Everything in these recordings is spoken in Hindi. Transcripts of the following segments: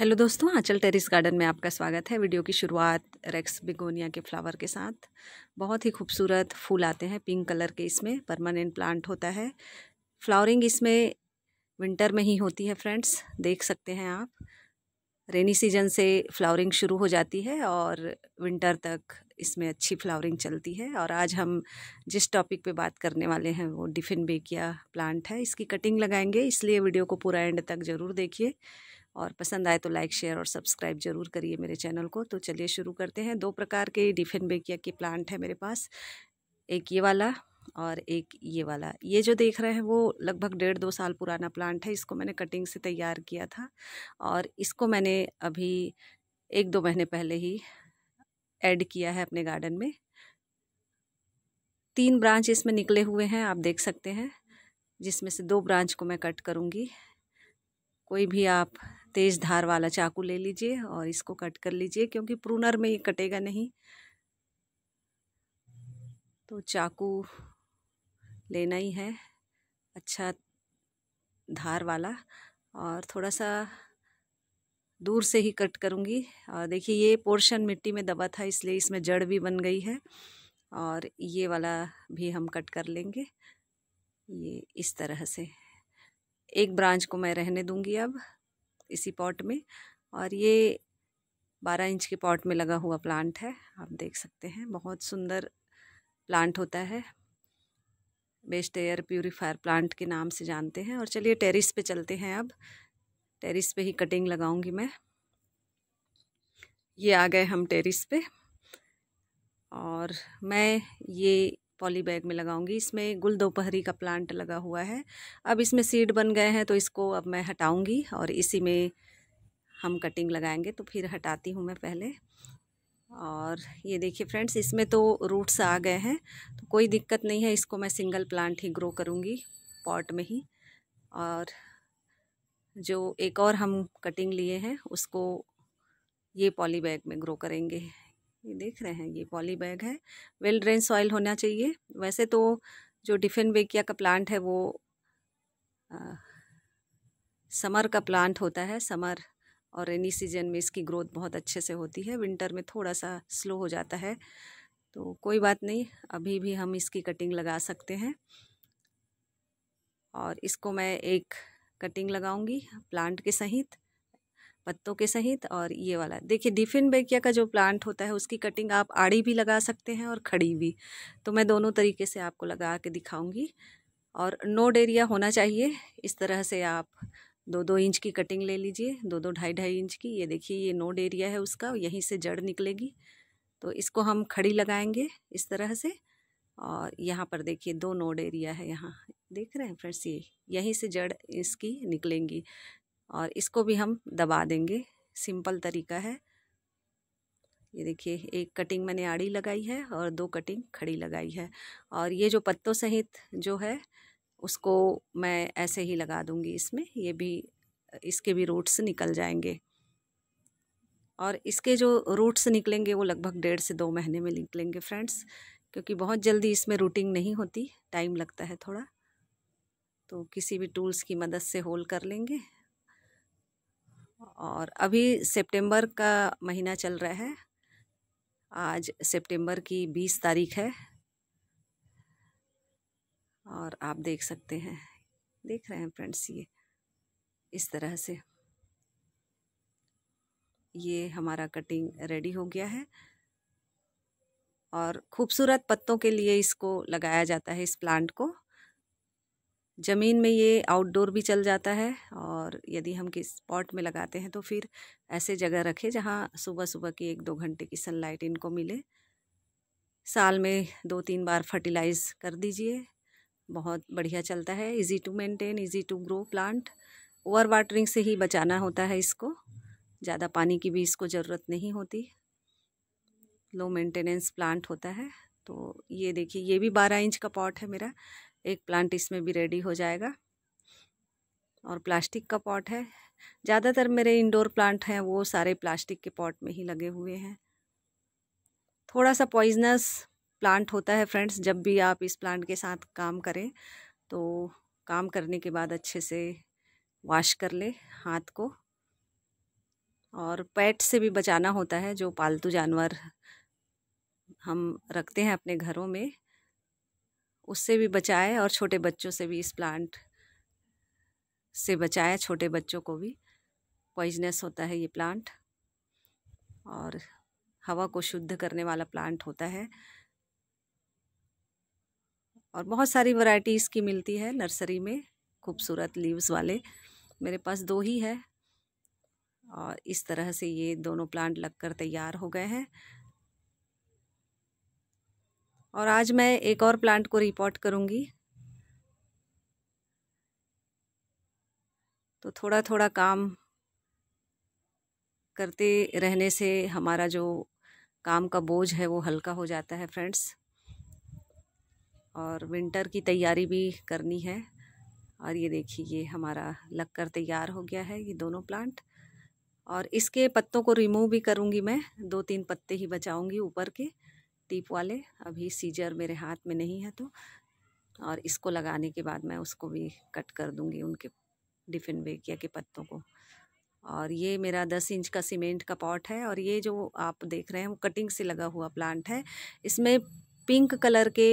हेलो दोस्तों आंचल टेरिस गार्डन में आपका स्वागत है वीडियो की शुरुआत रेक्स बिगोनिया के फ्लावर के साथ बहुत ही खूबसूरत फूल आते हैं पिंक कलर के इसमें परमानेंट प्लांट होता है फ्लावरिंग इसमें विंटर में ही होती है फ्रेंड्स देख सकते हैं आप रेनी सीजन से फ्लावरिंग शुरू हो जाती है और विंटर तक इसमें अच्छी फ्लावरिंग चलती है और आज हम जिस टॉपिक पे बात करने वाले हैं वो डिफिन बेकिया प्लांट है इसकी कटिंग लगाएंगे इसलिए वीडियो को पूरा एंड तक ज़रूर देखिए और पसंद आए तो लाइक शेयर और सब्सक्राइब जरूर करिए मेरे चैनल को तो चलिए शुरू करते हैं दो प्रकार के डिफिन बेकिया के प्लांट है मेरे पास एक ये वाला और एक ये वाला ये जो देख रहे हैं वो लगभग डेढ़ दो साल पुराना प्लांट है इसको मैंने कटिंग से तैयार किया था और इसको मैंने अभी एक दो महीने पहले ही ऐड किया है अपने गार्डन में तीन ब्रांच इसमें निकले हुए हैं आप देख सकते हैं जिसमें से दो ब्रांच को मैं कट करूँगी कोई भी आप तेज़ धार वाला चाकू ले लीजिए और इसको कट कर लीजिए क्योंकि प्रूनर में ये कटेगा नहीं तो चाकू लेना ही है अच्छा धार वाला और थोड़ा सा दूर से ही कट करूँगी और देखिए ये पोर्शन मिट्टी में दबा था इसलिए इसमें जड़ भी बन गई है और ये वाला भी हम कट कर लेंगे ये इस तरह से एक ब्रांच को मैं रहने दूँगी अब इसी पॉट में और ये बारह इंच के पॉट में लगा हुआ प्लांट है आप देख सकते हैं बहुत सुंदर प्लांट होता है बेस्ट एयर प्योरीफायर प्लांट के नाम से जानते हैं और चलिए टेरिस पे चलते हैं अब टेरिस पे ही कटिंग लगाऊंगी मैं ये आ गए हम टेरिस पे और मैं ये पॉली बैग में लगाऊंगी इसमें गुल दोपहरी का प्लांट लगा हुआ है अब इसमें सीड बन गए हैं तो इसको अब मैं हटाऊंगी और इसी में हम कटिंग लगाएंगे तो फिर हटाती हूँ मैं पहले और ये देखिए फ्रेंड्स इसमें तो रूट्स आ गए हैं तो कोई दिक्कत नहीं है इसको मैं सिंगल प्लांट ही ग्रो करूँगी पॉट में ही और जो एक और हम कटिंग लिए हैं उसको ये पॉली बैग में ग्रो करेंगे ये देख रहे हैं ये पॉली बैग है वेल ड्रेन सॉइल होना चाहिए वैसे तो जो डिफिन बेकिया का प्लांट है वो आ, समर का प्लांट होता है समर और रेनी सीजन में इसकी ग्रोथ बहुत अच्छे से होती है विंटर में थोड़ा सा स्लो हो जाता है तो कोई बात नहीं अभी भी हम इसकी कटिंग लगा सकते हैं और इसको मैं एक कटिंग लगाऊंगी प्लांट के सहित पत्तों के सहित और ये वाला देखिए डिफिन बेकिया का जो प्लांट होता है उसकी कटिंग आप आड़ी भी लगा सकते हैं और खड़ी भी तो मैं दोनों तरीके से आपको लगा के दिखाऊंगी और नोड एरिया होना चाहिए इस तरह से आप दो दो इंच की कटिंग ले लीजिए दो दो ढाई ढाई इंच की ये देखिए ये नोड एरिया है उसका यहीं से जड़ निकलेगी तो इसको हम खड़ी लगाएंगे इस तरह से और यहाँ पर देखिए दो नोड एरिया है यहाँ देख रहे हैं फ्रेंड्स ये यहीं से जड़ इसकी निकलेंगी और इसको भी हम दबा देंगे सिंपल तरीका है ये देखिए एक कटिंग मैंने आड़ी लगाई है और दो कटिंग खड़ी लगाई है और ये जो पत्तों सहित जो है उसको मैं ऐसे ही लगा दूंगी इसमें ये भी इसके भी रूट्स निकल जाएंगे और इसके जो रूट्स निकलेंगे वो लगभग डेढ़ से दो महीने में निकलेंगे फ्रेंड्स क्योंकि बहुत जल्दी इसमें रूटिंग नहीं होती टाइम लगता है थोड़ा तो किसी भी टूल्स की मदद से होल कर लेंगे और अभी सितंबर का महीना चल रहा है आज सितंबर की बीस तारीख है और आप देख सकते हैं देख रहे हैं फ्रेंड्स ये इस तरह से ये हमारा कटिंग रेडी हो गया है और खूबसूरत पत्तों के लिए इसको लगाया जाता है इस प्लांट को ज़मीन में ये आउटडोर भी चल जाता है और यदि हम किस पॉट में लगाते हैं तो फिर ऐसे जगह रखें जहाँ सुबह सुबह की एक दो घंटे की सनलाइट इनको मिले साल में दो तीन बार फर्टिलाइज कर दीजिए बहुत बढ़िया चलता है easy to maintain easy to grow plant over watering से ही बचाना होता है इसको ज़्यादा पानी की भी इसको ज़रूरत नहीं होती लो मेंटेनेंस प्लांट होता है तो ये देखिए ये भी बारह इंच का पॉट है मेरा एक प्लांट इसमें भी रेडी हो जाएगा और प्लास्टिक का पॉट है ज़्यादातर मेरे इंडोर प्लांट हैं वो सारे प्लास्टिक के पॉट में ही लगे हुए हैं थोड़ा सा पॉइजनस प्लांट होता है फ्रेंड्स जब भी आप इस प्लांट के साथ काम करें तो काम करने के बाद अच्छे से वॉश कर ले हाथ को और पेट से भी बचाना होता है जो पालतू जानवर हम रखते हैं अपने घरों में उससे भी बचाए और छोटे बच्चों से भी इस प्लांट से बचाए छोटे बच्चों को भी पॉइजनस होता है ये प्लांट और हवा को शुद्ध करने वाला प्लांट होता है और बहुत सारी वैरायटीज इसकी मिलती है नर्सरी में खूबसूरत लीव्स वाले मेरे पास दो ही है और इस तरह से ये दोनों प्लांट लगकर तैयार हो गए हैं और आज मैं एक और प्लांट को रिपोर्ट करूँगी तो थोड़ा थोड़ा काम करते रहने से हमारा जो काम का बोझ है वो हल्का हो जाता है फ्रेंड्स और विंटर की तैयारी भी करनी है और ये देखिए ये हमारा लक्कर तैयार हो गया है ये दोनों प्लांट और इसके पत्तों को रिमूव भी करूँगी मैं दो तीन पत्ते ही बचाऊँगी ऊपर के टीप वाले अभी सीजर मेरे हाथ में नहीं है तो और इसको लगाने के बाद मैं उसको भी कट कर दूंगी उनके डिफिन बेकिया के पत्तों को और ये मेरा दस इंच का सीमेंट का पॉट है और ये जो आप देख रहे हैं वो कटिंग से लगा हुआ प्लांट है इसमें पिंक कलर के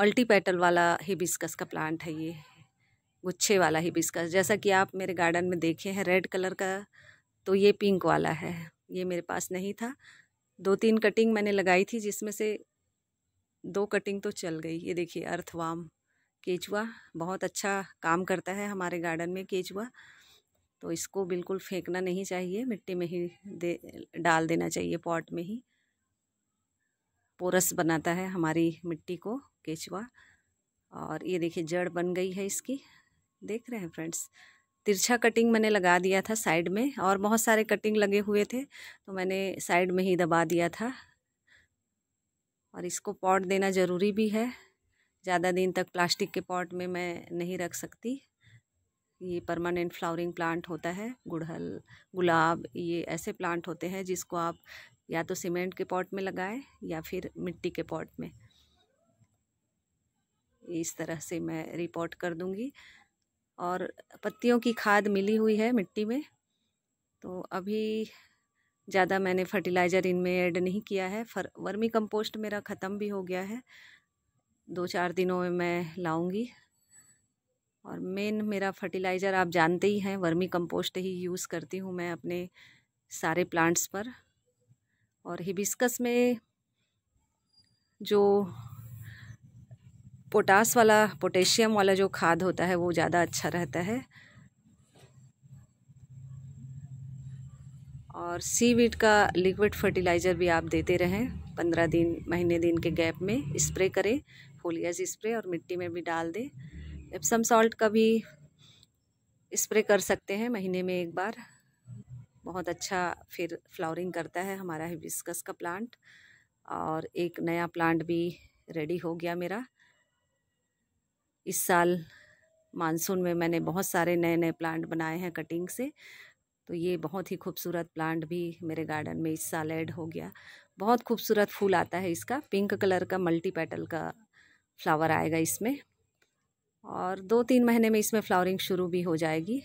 मल्टी पैटल वाला हिबिस्कस का प्लांट है ये गुच्छे वाला हिबिस्कस जैसा कि आप मेरे गार्डन में देखे हैं रेड कलर का तो ये पिंक वाला है ये मेरे पास नहीं था दो तीन कटिंग मैंने लगाई थी जिसमें से दो कटिंग तो चल गई ये देखिए अर्थवाम केचुआ बहुत अच्छा काम करता है हमारे गार्डन में केचुआ तो इसको बिल्कुल फेंकना नहीं चाहिए मिट्टी में ही दे डाल देना चाहिए पॉट में ही पोरस बनाता है हमारी मिट्टी को केचुआ और ये देखिए जड़ बन गई है इसकी देख रहे हैं फ्रेंड्स तिरछा कटिंग मैंने लगा दिया था साइड में और बहुत सारे कटिंग लगे हुए थे तो मैंने साइड में ही दबा दिया था और इसको पॉट देना ज़रूरी भी है ज़्यादा दिन तक प्लास्टिक के पॉट में मैं नहीं रख सकती ये परमानेंट फ्लावरिंग प्लांट होता है गुड़हल गुलाब ये ऐसे प्लांट होते हैं जिसको आप या तो सीमेंट के पॉट में लगाएं या फिर मिट्टी के पॉट में इस तरह से मैं रिपोर्ट कर दूंगी और पत्तियों की खाद मिली हुई है मिट्टी में तो अभी ज़्यादा मैंने फर्टिलाइज़र इनमें ऐड नहीं किया है फर वर्मी कंपोस्ट मेरा ख़त्म भी हो गया है दो चार दिनों में मैं लाऊंगी और मेन मेरा फर्टिलाइज़र आप जानते ही हैं वर्मी कंपोस्ट ही यूज़ करती हूँ मैं अपने सारे प्लांट्स पर और हिबिस्कस में जो पोटास वाला पोटेशियम वाला जो खाद होता है वो ज़्यादा अच्छा रहता है और सी का लिक्विड फर्टिलाइज़र भी आप देते रहें पंद्रह दिन महीने दिन के गैप में स्प्रे करें फोलियाज स्प्रे और मिट्टी में भी डाल दें एप्सम सॉल्ट का भी स्प्रे कर सकते हैं महीने में एक बार बहुत अच्छा फिर फ्लावरिंग करता है हमारा हिबिस्कस का प्लांट और एक नया प्लांट भी रेडी हो गया मेरा इस साल मानसून में मैंने बहुत सारे नए नए प्लांट बनाए हैं कटिंग से तो ये बहुत ही खूबसूरत प्लांट भी मेरे गार्डन में इस साल ऐड हो गया बहुत खूबसूरत फूल आता है इसका पिंक कलर का मल्टी पेटल का फ्लावर आएगा इसमें और दो तीन महीने में इसमें फ्लावरिंग शुरू भी हो जाएगी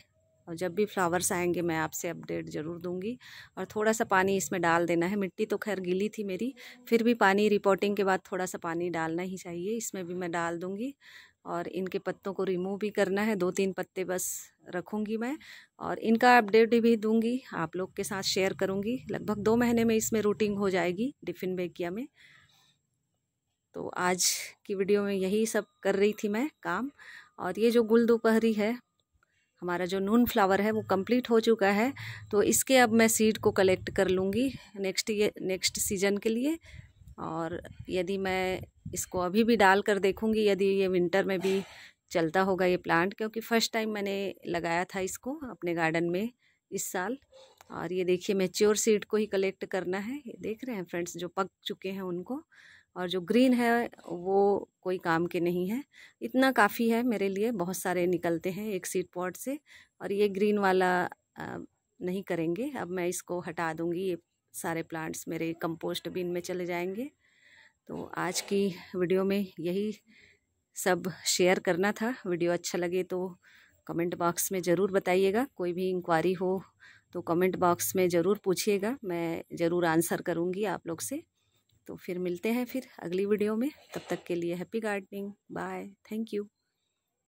और जब भी फ्लावर्स आएंगे मैं आपसे अपडेट ज़रूर दूंगी और थोड़ा सा पानी इसमें डाल देना है मिट्टी तो खैर गीली थी मेरी फिर भी पानी रिपोर्टिंग के बाद थोड़ा सा पानी डालना ही चाहिए इसमें भी मैं डाल दूंगी और इनके पत्तों को रिमूव भी करना है दो तीन पत्ते बस रखूँगी मैं और इनका अपडेट भी दूँगी आप लोग के साथ शेयर करूँगी लगभग दो महीने में इसमें रूटिंग हो जाएगी डिफिन बेकिया में तो आज की वीडियो में यही सब कर रही थी मैं काम और ये जो गुल दोपहरी है हमारा जो नून फ्लावर है वो कंप्लीट हो चुका है तो इसके अब मैं सीड को कलेक्ट कर लूँगी नेक्स्ट ये नेक्स्ट सीजन के लिए और यदि मैं इसको अभी भी डाल कर देखूँगी यदि ये विंटर में भी चलता होगा ये प्लांट क्योंकि फ़र्स्ट टाइम मैंने लगाया था इसको अपने गार्डन में इस साल और ये देखिए मेच्योर सीड को ही कलेक्ट करना है ये देख रहे हैं फ्रेंड्स जो पक चुके हैं उनको और जो ग्रीन है वो कोई काम के नहीं है इतना काफ़ी है मेरे लिए बहुत सारे निकलते हैं एक सीड पॉट से और ये ग्रीन वाला नहीं करेंगे अब मैं इसको हटा दूँगी ये सारे प्लांट्स मेरे कंपोस्ट बिन में चले जाएंगे तो आज की वीडियो में यही सब शेयर करना था वीडियो अच्छा लगे तो कमेंट बॉक्स में ज़रूर बताइएगा कोई भी इंक्वायरी हो तो कमेंट बॉक्स में ज़रूर पूछिएगा मैं ज़रूर आंसर करूँगी आप लोग से तो फिर मिलते हैं फिर अगली वीडियो में तब तक के लिए happy gardening bye thank you